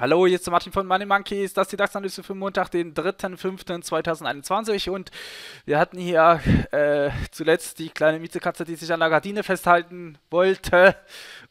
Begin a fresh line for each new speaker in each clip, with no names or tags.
Hallo, hier ist der Martin von Money Monkeys. Das ist die DAX-Analyse für Montag, den 3.5.2021. Und wir hatten hier äh, zuletzt die kleine Miezekatze, die sich an der Gardine festhalten wollte.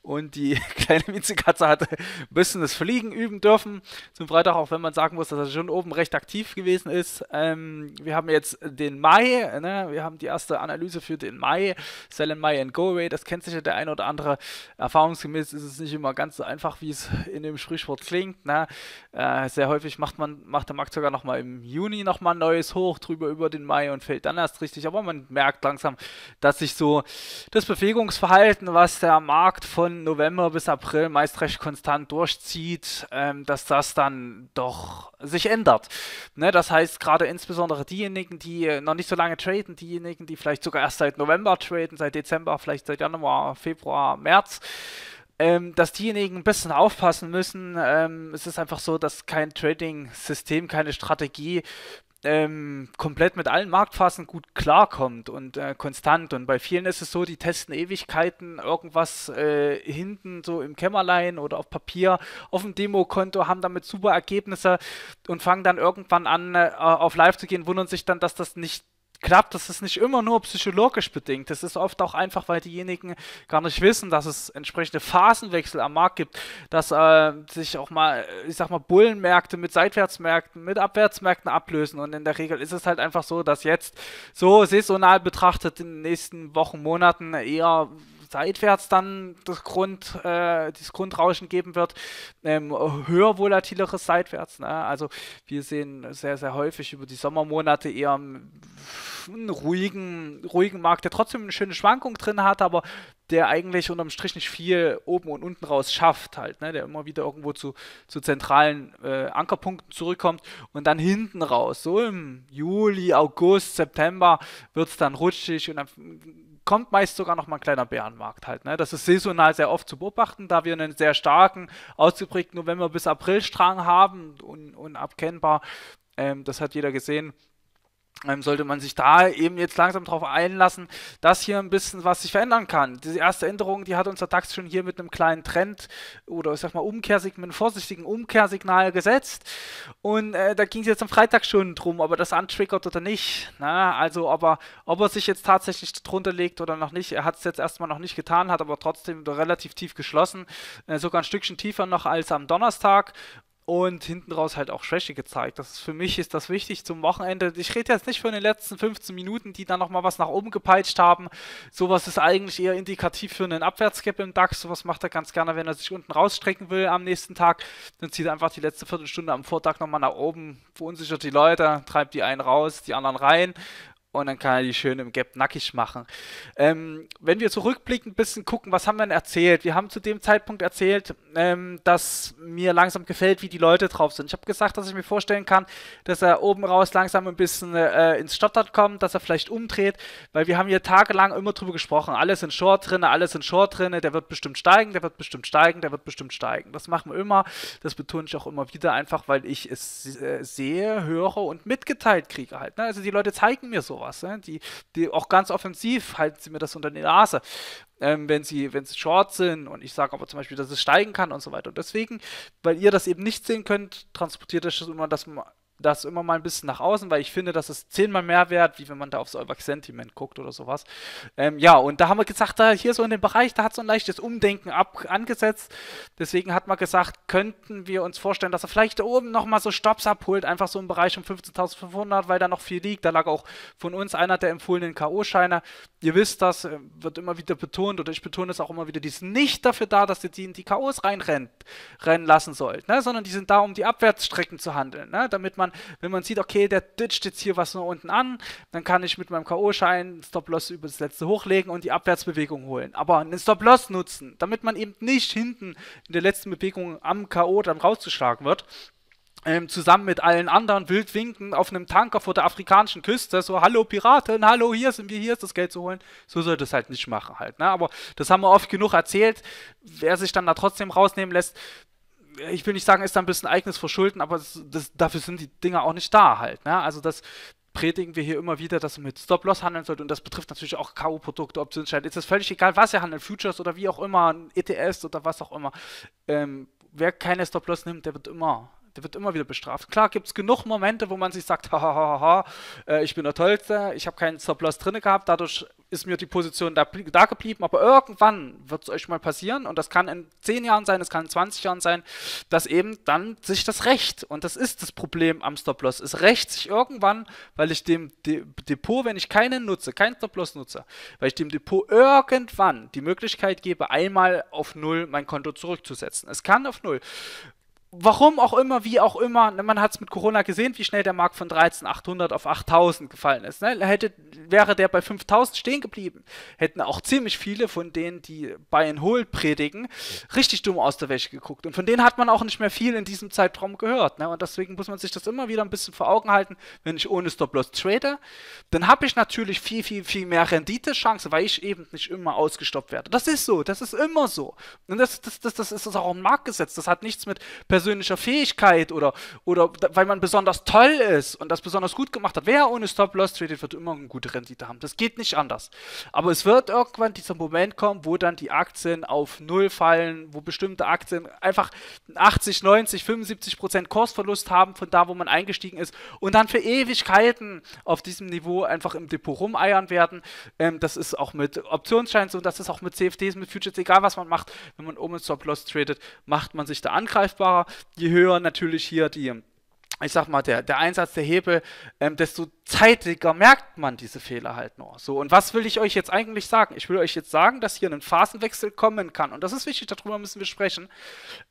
Und die kleine Miezekatze hatte ein bisschen das Fliegen üben dürfen. Zum Freitag, auch wenn man sagen muss, dass er schon oben recht aktiv gewesen ist. Ähm, wir haben jetzt den Mai. Ne? Wir haben die erste Analyse für den Mai. Sell in Mai and Go Away. Das kennt sicher der eine oder andere. Erfahrungsgemäß ist es nicht immer ganz so einfach, wie es in dem Sprichwort klingt bringt. Ne? Äh, sehr häufig macht man, macht der Markt sogar nochmal im Juni nochmal ein neues Hoch drüber über den Mai und fällt dann erst richtig. Aber man merkt langsam, dass sich so das Bewegungsverhalten, was der Markt von November bis April meist recht konstant durchzieht, ähm, dass das dann doch sich ändert. Ne? Das heißt, gerade insbesondere diejenigen, die noch nicht so lange traden, diejenigen, die vielleicht sogar erst seit November traden, seit Dezember, vielleicht seit Januar, Februar, März, ähm, dass diejenigen ein bisschen aufpassen müssen. Ähm, es ist einfach so, dass kein Trading-System, keine Strategie ähm, komplett mit allen Marktphasen gut klarkommt und äh, konstant. Und bei vielen ist es so, die testen Ewigkeiten irgendwas äh, hinten so im Kämmerlein oder auf Papier auf dem Demokonto, haben damit super Ergebnisse und fangen dann irgendwann an, äh, auf Live zu gehen, wundern sich dann, dass das nicht klappt, das ist nicht immer nur psychologisch bedingt. Das ist oft auch einfach, weil diejenigen gar nicht wissen, dass es entsprechende Phasenwechsel am Markt gibt, dass äh, sich auch mal, äh, ich sag mal, Bullenmärkte mit Seitwärtsmärkten, mit Abwärtsmärkten ablösen. Und in der Regel ist es halt einfach so, dass jetzt so saisonal betrachtet in den nächsten Wochen, Monaten eher seitwärts dann das, Grund, äh, das Grundrauschen geben wird, ähm, höher volatileres seitwärts. Ne? Also wir sehen sehr, sehr häufig über die Sommermonate eher einen ruhigen, ruhigen Markt, der trotzdem eine schöne Schwankung drin hat, aber der eigentlich unterm Strich nicht viel oben und unten raus schafft halt, ne? der immer wieder irgendwo zu, zu zentralen äh, Ankerpunkten zurückkommt und dann hinten raus, so im Juli, August, September wird es dann rutschig und dann kommt meist sogar noch mal ein kleiner Bärenmarkt halt. Ne? Das ist saisonal sehr oft zu beobachten, da wir einen sehr starken, ausgeprägten November- bis April-Strang haben und unabkennbar. Ähm, das hat jeder gesehen. Ähm, sollte man sich da eben jetzt langsam darauf einlassen, dass hier ein bisschen was sich verändern kann. Diese erste Änderung, die hat unser DAX schon hier mit einem kleinen Trend oder ich sag mal Umkehrsignal, mit einem vorsichtigen Umkehrsignal gesetzt. Und äh, da ging es jetzt am Freitag schon drum, ob er das antriggert oder nicht. Na, ne? also ob er, ob er sich jetzt tatsächlich drunter legt oder noch nicht. Er hat es jetzt erstmal noch nicht getan, hat aber trotzdem relativ tief geschlossen. Äh, sogar ein Stückchen tiefer noch als am Donnerstag und hinten raus halt auch Schwäche gezeigt. Das ist, für mich ist das wichtig zum Wochenende. Ich rede jetzt nicht von den letzten 15 Minuten, die dann nochmal was nach oben gepeitscht haben. Sowas ist eigentlich eher indikativ für einen Abwärtsgap im DAX. Sowas macht er ganz gerne, wenn er sich unten rausstrecken will am nächsten Tag. Dann zieht er einfach die letzte Viertelstunde am Vortag nochmal nach oben, verunsichert die Leute, treibt die einen raus, die anderen rein und dann kann er die schön im Gap nackig machen. Ähm, wenn wir zurückblicken, ein bisschen gucken, was haben wir denn erzählt? Wir haben zu dem Zeitpunkt erzählt, ähm, dass mir langsam gefällt, wie die Leute drauf sind. Ich habe gesagt, dass ich mir vorstellen kann, dass er oben raus langsam ein bisschen äh, ins Stottert kommt, dass er vielleicht umdreht, weil wir haben hier tagelang immer drüber gesprochen. Alles in Short drin, alles in Short drin, der wird bestimmt steigen, der wird bestimmt steigen, der wird bestimmt steigen. Das machen wir immer, das betone ich auch immer wieder, einfach weil ich es äh, sehe, höre und mitgeteilt kriege halt. Ne? Also die Leute zeigen mir sowas, ne? die, die auch ganz offensiv halten sie mir das unter die Nase ähm, wenn sie, wenn es short sind und ich sage aber zum Beispiel, dass es steigen kann und so weiter. Und deswegen, weil ihr das eben nicht sehen könnt, transportiert euch das immer, dass das immer mal ein bisschen nach außen, weil ich finde, das ist zehnmal mehr wert, wie wenn man da auf Solvax Sentiment guckt oder sowas. Ähm, ja, und da haben wir gesagt, da hier so in dem Bereich, da hat so ein leichtes Umdenken ab angesetzt. Deswegen hat man gesagt, könnten wir uns vorstellen, dass er vielleicht da oben nochmal so Stops abholt, einfach so im Bereich um 15.500, weil da noch viel liegt. Da lag auch von uns einer der empfohlenen K.O.-Scheine. Ihr wisst das, äh, wird immer wieder betont oder ich betone es auch immer wieder, die sind nicht dafür da, dass ihr die in die K.O.s reinrennen lassen sollt, ne? sondern die sind da, um die Abwärtsstrecken zu handeln, ne? damit man man, wenn man sieht, okay, der ditcht jetzt hier was nur unten an, dann kann ich mit meinem K.O.-Schein Stop-Loss über das letzte hochlegen und die Abwärtsbewegung holen. Aber einen Stop-Loss nutzen, damit man eben nicht hinten in der letzten Bewegung am K.O. dann rauszuschlagen wird. Ähm, zusammen mit allen anderen wild auf einem Tanker vor der afrikanischen Küste, so hallo Piraten, hallo hier sind wir, hier ist das Geld zu holen. So soll das halt nicht machen halt. Ne? Aber das haben wir oft genug erzählt. Wer sich dann da trotzdem rausnehmen lässt, ich will nicht sagen, ist da ein bisschen eigenes Verschulden, aber das, das, dafür sind die Dinger auch nicht da halt. Ne? Also das predigen wir hier immer wieder, dass man mit Stop-Loss handeln sollte und das betrifft natürlich auch K.O.-Produkte, Optionsscheine. Ist das völlig egal, was ihr handelt, Futures oder wie auch immer, ETS e oder was auch immer. Ähm, wer keine Stop-Loss nimmt, der wird immer der wird immer wieder bestraft. Klar gibt es genug Momente, wo man sich sagt, hahaha, äh, ich bin der Tollste, ich habe keinen Stop-Loss drin gehabt, dadurch ist mir die Position da, da geblieben, aber irgendwann wird es euch mal passieren und das kann in 10 Jahren sein, das kann in 20 Jahren sein, dass eben dann sich das Recht, und das ist das Problem am Stop-Loss, es rächt sich irgendwann, weil ich dem De Depot, wenn ich keinen nutze, keinen Stop-Loss nutze, weil ich dem Depot irgendwann die Möglichkeit gebe, einmal auf Null mein Konto zurückzusetzen. Es kann auf Null warum auch immer, wie auch immer, ne, man hat es mit Corona gesehen, wie schnell der Markt von 13.800 auf 8.000 gefallen ist. Ne? Hätte, wäre der bei 5.000 stehen geblieben, hätten auch ziemlich viele von denen, die Buy and Hold predigen, richtig dumm aus der Wäsche geguckt. Und von denen hat man auch nicht mehr viel in diesem Zeitraum gehört. Ne? Und deswegen muss man sich das immer wieder ein bisschen vor Augen halten, wenn ich ohne Stop-Loss trade, dann habe ich natürlich viel, viel, viel mehr Renditechance, weil ich eben nicht immer ausgestoppt werde. Das ist so, das ist immer so. Und das, das, das, das ist auch ein Marktgesetz. Das hat nichts mit Persönlichkeit persönlicher Fähigkeit oder, oder weil man besonders toll ist und das besonders gut gemacht hat. Wer ohne stop loss tradet, wird immer eine gute Rendite haben. Das geht nicht anders. Aber es wird irgendwann dieser Moment kommen, wo dann die Aktien auf Null fallen, wo bestimmte Aktien einfach 80, 90, 75 Prozent Kursverlust haben von da, wo man eingestiegen ist und dann für Ewigkeiten auf diesem Niveau einfach im Depot rumeiern werden. Ähm, das ist auch mit Optionsscheinen so, das ist auch mit CFDs, mit Futures, egal was man macht, wenn man oben Stop-Loss tradet, macht man sich da angreifbarer je höher natürlich hier die ich sag mal, der, der Einsatz der Hebel, ähm, desto zeitiger merkt man diese Fehler halt nur. So, und was will ich euch jetzt eigentlich sagen? Ich will euch jetzt sagen, dass hier ein Phasenwechsel kommen kann. Und das ist wichtig, darüber müssen wir sprechen,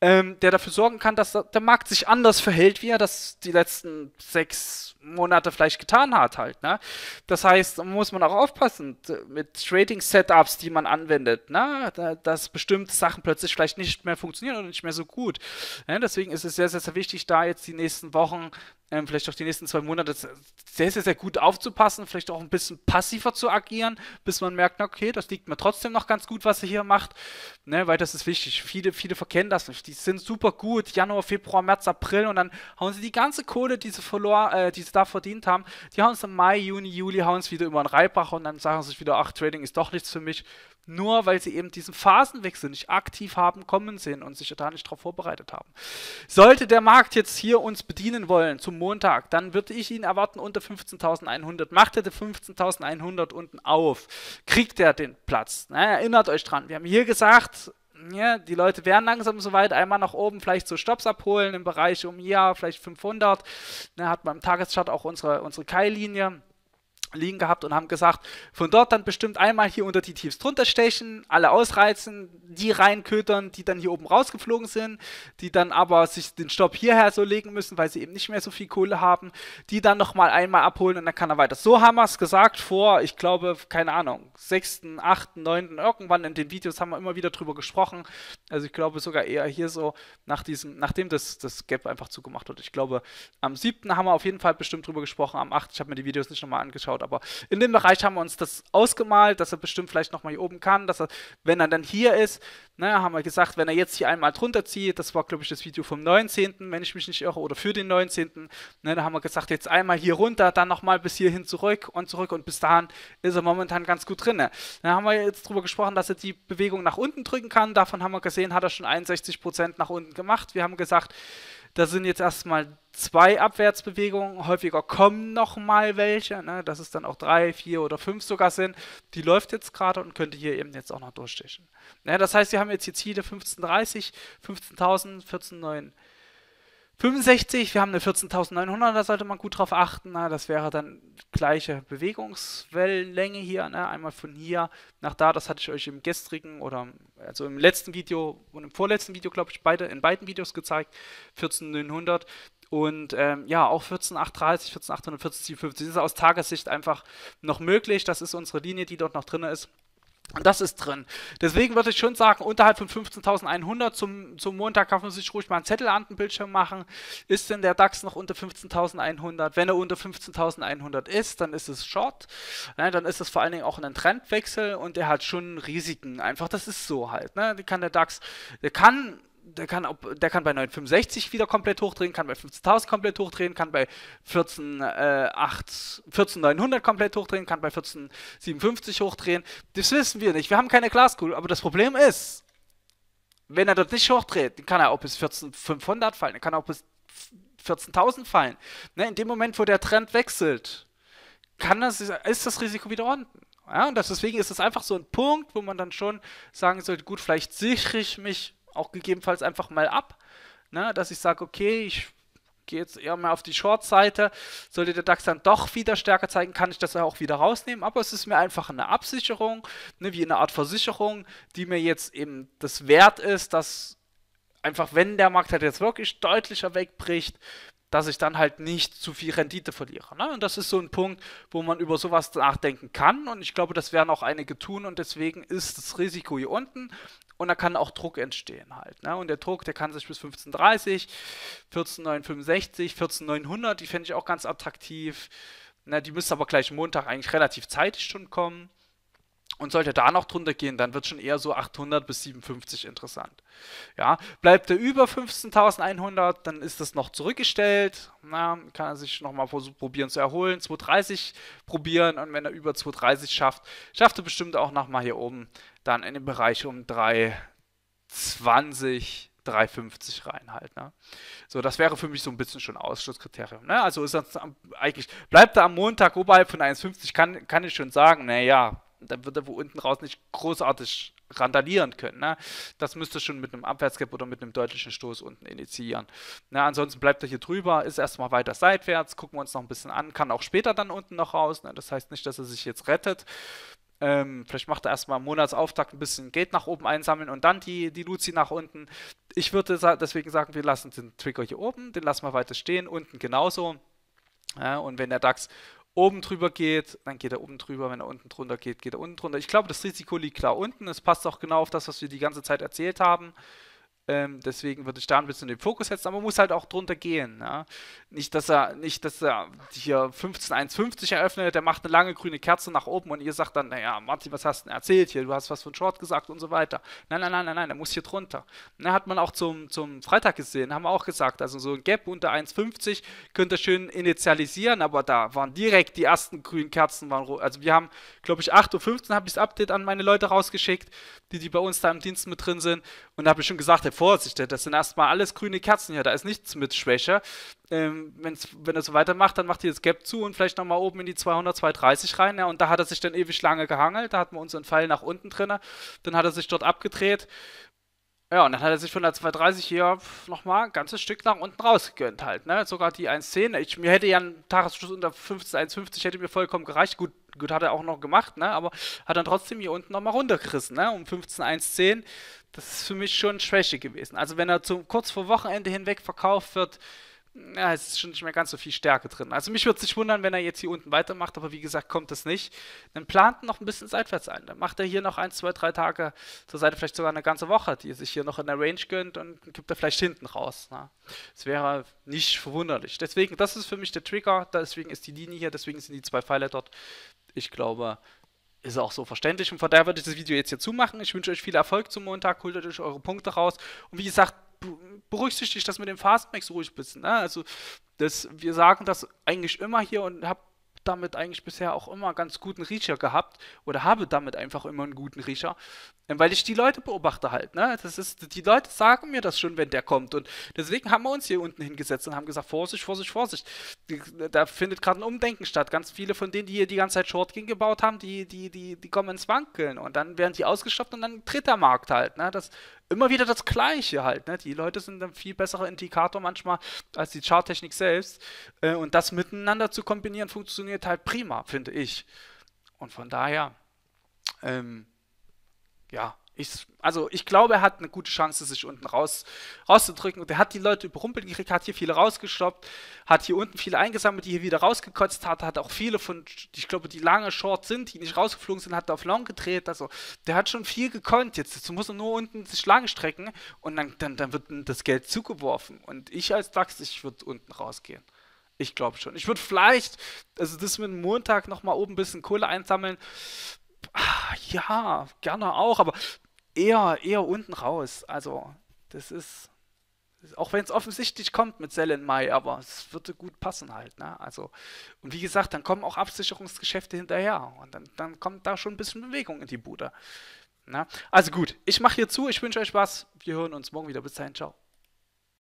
ähm, der dafür sorgen kann, dass der Markt sich anders verhält, wie er das die letzten sechs Monate vielleicht getan hat halt. Ne? Das heißt, muss man auch aufpassen mit Trading-Setups, die man anwendet, ne? dass bestimmte Sachen plötzlich vielleicht nicht mehr funktionieren oder nicht mehr so gut. Ne? Deswegen ist es sehr, sehr, sehr wichtig, da jetzt die nächsten Wochen Wochen, ähm, vielleicht auch die nächsten zwei Monate sehr, sehr, sehr gut aufzupassen, vielleicht auch ein bisschen passiver zu agieren, bis man merkt, okay, das liegt mir trotzdem noch ganz gut, was er hier macht, ne, weil das ist wichtig. Viele, viele verkennen das nicht. Die sind super gut, Januar, Februar, März, April und dann hauen sie die ganze Kohle, die sie, verlor, äh, die sie da verdient haben, die hauen sie im Mai, Juni, Juli, hauen sie wieder über den Reibach und dann sagen sie sich wieder, ach, Trading ist doch nichts für mich nur weil sie eben diesen Phasenwechsel nicht aktiv haben kommen sehen und sich da nicht darauf vorbereitet haben. Sollte der Markt jetzt hier uns bedienen wollen zum Montag, dann würde ich ihn erwarten unter 15.100. Macht er die 15.100 unten auf, kriegt er den Platz. Na, erinnert euch dran, wir haben hier gesagt, ja, die Leute wären langsam soweit, einmal nach oben, vielleicht so Stops abholen im Bereich um hier vielleicht 500. Ne, hat man im Tageschart auch unsere, unsere Kai-Linie liegen gehabt und haben gesagt, von dort dann bestimmt einmal hier unter die Tiefs drunter stechen, alle ausreizen, die reinkötern, die dann hier oben rausgeflogen sind, die dann aber sich den Stopp hierher so legen müssen, weil sie eben nicht mehr so viel Kohle haben, die dann nochmal einmal abholen und dann kann er weiter. So haben wir es gesagt vor, ich glaube, keine Ahnung, 6., 8., 9., irgendwann in den Videos haben wir immer wieder drüber gesprochen. Also ich glaube sogar eher hier so, nach diesem, nachdem das, das Gap einfach zugemacht wird. Ich glaube, am 7. haben wir auf jeden Fall bestimmt drüber gesprochen, am 8. ich habe mir die Videos nicht nochmal angeschaut, angeschaut, aber in dem Bereich haben wir uns das ausgemalt, dass er bestimmt vielleicht nochmal hier oben kann, dass er, wenn er dann hier ist, ne, haben wir gesagt, wenn er jetzt hier einmal drunter zieht, das war glaube ich das Video vom 19., wenn ich mich nicht irre, oder für den 19., ne, da haben wir gesagt, jetzt einmal hier runter, dann nochmal bis hierhin zurück und zurück und bis dahin ist er momentan ganz gut drin. Ne. Dann haben wir jetzt darüber gesprochen, dass er die Bewegung nach unten drücken kann, davon haben wir gesehen, hat er schon 61% nach unten gemacht. Wir haben gesagt, da sind jetzt erstmal zwei Abwärtsbewegungen, häufiger kommen nochmal welche, ne, dass es dann auch drei, vier oder fünf sogar sind. Die läuft jetzt gerade und könnte hier eben jetzt auch noch durchstechen. Ne, das heißt, wir haben jetzt hier Ziele 15.30, 15.000, 14.9. 65, wir haben eine 14.900, da sollte man gut drauf achten. Ne? Das wäre dann gleiche Bewegungswellenlänge hier. Ne? Einmal von hier nach da, das hatte ich euch im gestrigen oder also im letzten Video und im vorletzten Video, glaube ich, beide, in beiden Videos gezeigt. 14.900 und ähm, ja, auch 14.830, 14.800, 14.750 ist aus Tagessicht einfach noch möglich. Das ist unsere Linie, die dort noch drin ist. Und das ist drin. Deswegen würde ich schon sagen, unterhalb von 15.100 zum, zum Montag kann man sich ruhig mal einen Zettel an den Bildschirm machen. Ist denn der DAX noch unter 15.100? Wenn er unter 15.100 ist, dann ist es Short. Ne? Dann ist es vor allen Dingen auch ein Trendwechsel und der hat schon Risiken. Einfach, das ist so halt. Ne? Die kann der DAX, der kann der kann, der kann bei 965 wieder komplett hochdrehen, kann bei 15.000 komplett hochdrehen, kann bei 14.900 äh, 14, komplett hochdrehen, kann bei 14.57 hochdrehen. Das wissen wir nicht. Wir haben keine Glaskugel. Aber das Problem ist, wenn er dort nicht hochdreht, kann er auch bis 14.500 fallen, kann er auch bis 14.000 fallen. Ne, in dem Moment, wo der Trend wechselt, kann das, ist das Risiko wieder unten. Ja, und das, deswegen ist das einfach so ein Punkt, wo man dann schon sagen sollte, gut, vielleicht sichere ich mich auch gegebenenfalls einfach mal ab, ne? dass ich sage, okay, ich gehe jetzt eher mal auf die Short-Seite. Sollte der DAX dann doch wieder stärker zeigen, kann ich das auch wieder rausnehmen. Aber es ist mir einfach eine Absicherung, ne, wie eine Art Versicherung, die mir jetzt eben das wert ist, dass einfach, wenn der Markt halt jetzt wirklich deutlicher wegbricht, dass ich dann halt nicht zu viel Rendite verliere. Ne? Und das ist so ein Punkt, wo man über sowas nachdenken kann. Und ich glaube, das werden auch einige tun. Und deswegen ist das Risiko hier unten und da kann auch Druck entstehen halt. Ne? Und der Druck, der kann sich bis 1530, 14965, 14900, die fände ich auch ganz attraktiv. Na, die müsste aber gleich Montag eigentlich relativ zeitig schon kommen. Und sollte da noch drunter gehen, dann wird schon eher so 800 bis 750 interessant. Ja, bleibt er über 15.100, dann ist das noch zurückgestellt. Na, kann er sich nochmal probieren zu erholen. 230 probieren und wenn er über 230 schafft, schafft er bestimmt auch nochmal hier oben dann in den Bereich um 320, 350 rein halt. Ne? So, das wäre für mich so ein bisschen schon Ausschlusskriterium. Ne? Also ist das eigentlich, bleibt er am Montag oberhalb von 1,50, kann, kann ich schon sagen, naja, dann wird er wo unten raus nicht großartig randalieren können. Ne? Das müsste schon mit einem Abwärtsgap oder mit einem deutlichen Stoß unten initiieren. Ne? Ansonsten bleibt er hier drüber, ist erstmal weiter seitwärts, gucken wir uns noch ein bisschen an, kann auch später dann unten noch raus. Ne? Das heißt nicht, dass er sich jetzt rettet. Ähm, vielleicht macht er erstmal im Monatsauftakt ein bisschen Geld nach oben einsammeln und dann die, die Luzi nach unten. Ich würde deswegen sagen, wir lassen den Trigger hier oben, den lassen wir weiter stehen, unten genauso. Ja, und wenn der DAX oben drüber geht, dann geht er oben drüber. Wenn er unten drunter geht, geht er unten drunter. Ich glaube, das Risiko liegt klar unten. Es passt auch genau auf das, was wir die ganze Zeit erzählt haben. Ähm, deswegen würde ich da ein bisschen den Fokus setzen, aber man muss halt auch drunter gehen. Ne? Nicht, dass er, nicht, dass er hier 15,150 eröffnet, der macht eine lange grüne Kerze nach oben und ihr sagt dann, naja, Martin, was hast du denn erzählt hier? Du hast was von Short gesagt und so weiter. Nein, nein, nein, nein, nein, der muss hier drunter. Ne, hat man auch zum, zum Freitag gesehen, haben wir auch gesagt, also so ein Gap unter 1,50 könnt ihr schön initialisieren, aber da waren direkt die ersten grünen Kerzen, waren also wir haben, glaube ich, 8.15 Uhr habe ich das Update an meine Leute rausgeschickt, die, die bei uns da im Dienst mit drin sind und da habe ich schon gesagt, hey, Vorsicht, das sind erstmal alles grüne Kerzen hier, da ist nichts mit Schwäche. Ähm, wenn's, wenn er so weitermacht, dann macht ihr das Gap zu und vielleicht nochmal oben in die 200, 230 rein. Ja, und da hat er sich dann ewig lange gehangelt, da hatten wir unseren Pfeil nach unten drin, dann hat er sich dort abgedreht ja, und dann hat er sich von der 230 hier nochmal ein ganzes Stück nach unten rausgegönnt halt, ne? Sogar die 110. Ich, mir hätte ja ein Tagesschluss unter 1,50 hätte mir vollkommen gereicht. Gut, gut hat er auch noch gemacht, ne? Aber hat dann trotzdem hier unten nochmal runtergerissen, ne? Um 15,110. Das ist für mich schon Schwäche gewesen. Also wenn er zum, kurz vor Wochenende hinweg verkauft wird, ja, es ist schon nicht mehr ganz so viel Stärke drin. Also mich würde es nicht wundern, wenn er jetzt hier unten weitermacht, aber wie gesagt, kommt das nicht. Dann plant noch ein bisschen seitwärts ein. Dann macht er hier noch ein, zwei, drei Tage zur Seite, vielleicht sogar eine ganze Woche, die er sich hier noch in der Range gönnt und gibt er vielleicht hinten raus. Ne? Das wäre nicht verwunderlich. Deswegen, das ist für mich der Trigger, deswegen ist die Linie hier, deswegen sind die zwei Pfeile dort. Ich glaube, ist auch so verständlich. Und von daher würde ich das Video jetzt hier zumachen. Ich wünsche euch viel Erfolg zum Montag. Holt euch eure Punkte raus. Und wie gesagt, berücksichtigt das mit dem Fastmax ruhig bist. Ne? Also das, wir sagen das eigentlich immer hier und habe damit eigentlich bisher auch immer ganz guten Riecher gehabt oder habe damit einfach immer einen guten Riecher, weil ich die Leute beobachte halt. Ne? Das ist, die Leute sagen mir das schon, wenn der kommt und deswegen haben wir uns hier unten hingesetzt und haben gesagt, Vorsicht, Vorsicht, Vorsicht. Da findet gerade ein Umdenken statt. Ganz viele von denen, die hier die ganze Zeit Short gebaut haben, die, die, die, die kommen ins Wankeln und dann werden die ausgestopft und dann tritt der Markt halt. Ne? Das immer wieder das Gleiche halt. Ne? Die Leute sind ein viel besserer Indikator manchmal als die Charttechnik selbst. Äh, und das miteinander zu kombinieren, funktioniert halt prima, finde ich. Und von daher, ähm, ja, ich, also ich glaube, er hat eine gute Chance, sich unten raus, rauszudrücken. Und er hat die Leute überrumpelt gekriegt, hat hier viele rausgestoppt, hat hier unten viele eingesammelt, die hier wieder rausgekotzt hat, hat auch viele von, ich glaube, die lange Short sind, die nicht rausgeflogen sind, hat auf Long gedreht. Also der hat schon viel gekonnt jetzt. muss er nur unten sich lang strecken und dann, dann, dann wird ihm das Geld zugeworfen. Und ich als DAX, ich würde unten rausgehen. Ich glaube schon. Ich würde vielleicht, also das mit dem Montag nochmal oben ein bisschen Kohle einsammeln. Ah, ja, gerne auch, aber eher, eher unten raus. Also, das ist, auch wenn es offensichtlich kommt mit Sell in Mai, aber es würde gut passen halt. Ne? Also, und wie gesagt, dann kommen auch Absicherungsgeschäfte hinterher und dann, dann kommt da schon ein bisschen Bewegung in die Bude. Ne? Also gut, ich mache hier zu, ich wünsche euch was. Wir hören uns morgen wieder. Bis dahin, ciao.